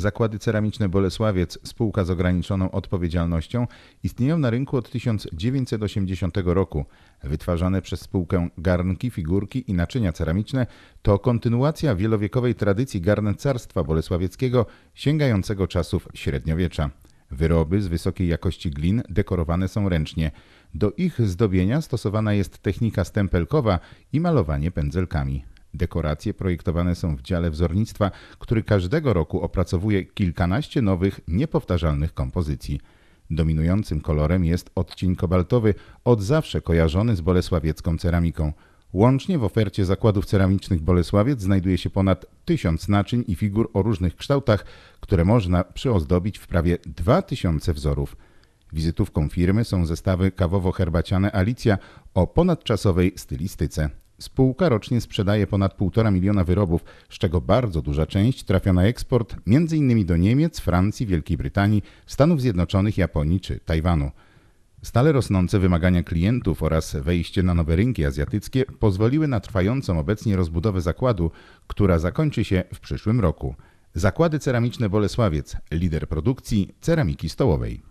Zakłady ceramiczne Bolesławiec, spółka z ograniczoną odpowiedzialnością, istnieją na rynku od 1980 roku. Wytwarzane przez spółkę garnki, figurki i naczynia ceramiczne to kontynuacja wielowiekowej tradycji garncarstwa bolesławieckiego sięgającego czasów średniowiecza. Wyroby z wysokiej jakości glin dekorowane są ręcznie. Do ich zdobienia stosowana jest technika stempelkowa i malowanie pędzelkami. Dekoracje projektowane są w dziale wzornictwa, który każdego roku opracowuje kilkanaście nowych, niepowtarzalnych kompozycji. Dominującym kolorem jest odcień kobaltowy, od zawsze kojarzony z bolesławiecką ceramiką. Łącznie w ofercie zakładów ceramicznych Bolesławiec znajduje się ponad tysiąc naczyń i figur o różnych kształtach, które można przyozdobić w prawie dwa tysiące wzorów. Wizytówką firmy są zestawy kawowo-herbaciane Alicja o ponadczasowej stylistyce. Spółka rocznie sprzedaje ponad 1,5 miliona wyrobów, z czego bardzo duża część trafia na eksport m.in. do Niemiec, Francji, Wielkiej Brytanii, Stanów Zjednoczonych, Japonii czy Tajwanu. Stale rosnące wymagania klientów oraz wejście na nowe rynki azjatyckie pozwoliły na trwającą obecnie rozbudowę zakładu, która zakończy się w przyszłym roku. Zakłady Ceramiczne Bolesławiec, lider produkcji ceramiki stołowej.